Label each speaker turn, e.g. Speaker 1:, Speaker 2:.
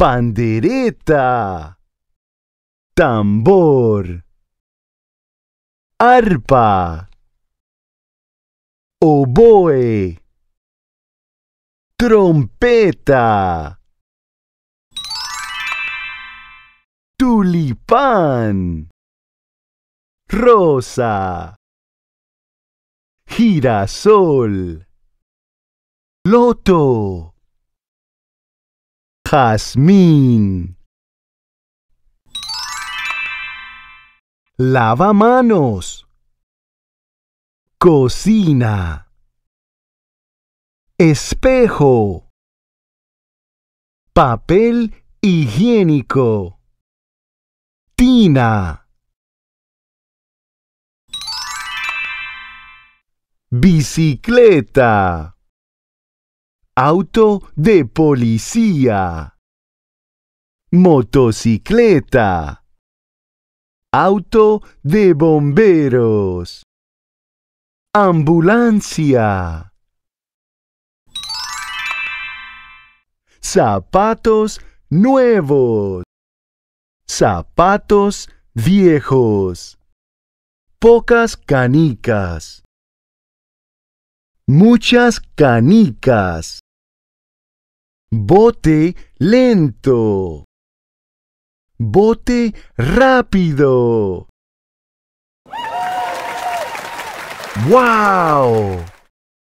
Speaker 1: pandereta, tambor, arpa, oboe, trompeta, tulipán, rosa, girasol, loto. Jazmín. Lava manos. Cocina. Espejo. Papel higiénico. Tina. Bicicleta. Auto de policía. Motocicleta. Auto de bomberos. Ambulancia. Zapatos nuevos. Zapatos viejos. Pocas canicas. Muchas canicas. Bote lento. Bote rápido. ¡Wow!